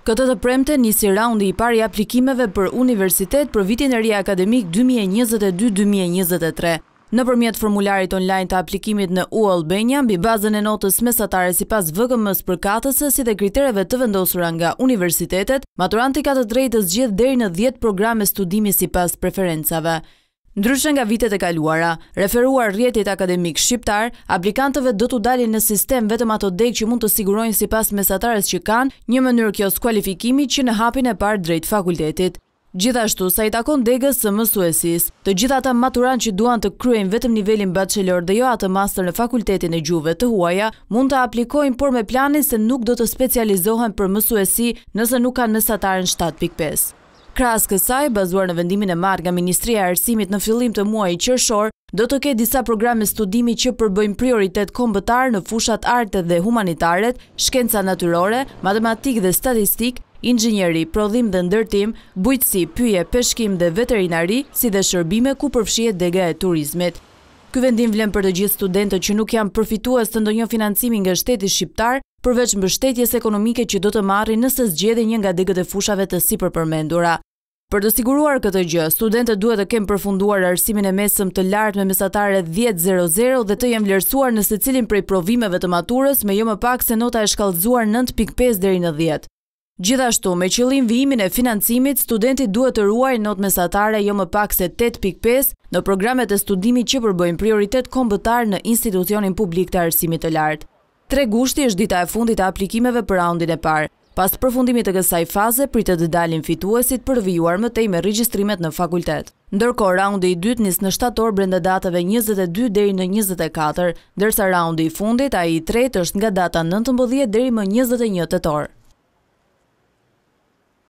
Këtë të premte njësi raundi i pari aplikimeve për universitet për vitin e ria akademik 2022-2023. Në përmjet formularit online të aplikimit në U Albania, mbi bazën e notës mesatare si pas vëgëmës për katëse si dhe kriterëve të vendosura nga universitetet, maturanti ka të drejtës gjithë deri në 10 programe studimi si pas preferencave. Ndryshën nga vitet e kaluara, referuar rjetit akademik shqiptar, aplikantëve do të dalin në sistem vetëm ato dek që mund të sigurojnë si pas mesatarës që kanë një mënyrë kjo s'kualifikimi që në hapin e par drejt fakultetit. Gjithashtu, sa i takon degës së mësuesis, të gjitha ta maturan që duan të kryen vetëm nivelin bachelor dhe jo atë master në fakultetin e gjuve të huaja, mund të aplikojnë por me planin se nuk do të specializohen për mësuesi nëse nuk kanë mesatarën 7.5. Kras kësaj, bazuar në vendimin e marrë nga Ministria Arsimit në fillim të muaj i qërshor, do të ke disa programe studimi që përbëjmë prioritet kombëtar në fushat artët dhe humanitaret, shkenca naturore, matematik dhe statistik, ingjënjeri, prodhim dhe ndërtim, bujtësi, pyje, peshkim dhe veterinari, si dhe shërbime ku përfshie dega e turizmit. Ky vendim vlen për të gjithë studentët që nuk janë përfituas të ndonjë financimin nga shteti shqiptar, përveç mbështetjes ekonomike që do të marri nëse zgjedi një nga digët e fushave të si përmendura. Për të siguruar këtë gjë, studentët duhet të kemë përfunduar arsimin e mesëm të lartë me mesatare 10.00 dhe të jem vlerësuar nëse cilin prej provimeve të maturës me jo më pak se nota e shkallëzuar 9.5 dheri në 10. Gjithashtu, me qëllim vimin e financimit, studentit duhet të ruaj notë mesatare jo më pak se 8.5 në programet e studimi që përbëjmë prioritet kombëtar në institucionin publik të arsimit të lartë. 3 gushti është dita e fundit e aplikimeve për raundin e parë. Pas përfundimit të kësaj faze, pritë të dalin fituesit për vijuar më tej me regjistrimet në fakultet. Ndërko, raundi i dytë njës në 7 orë brenda datave 22 deri në 24, dërsa raundi i fundit a i tretë është nga data 19 deri më 21 të torë.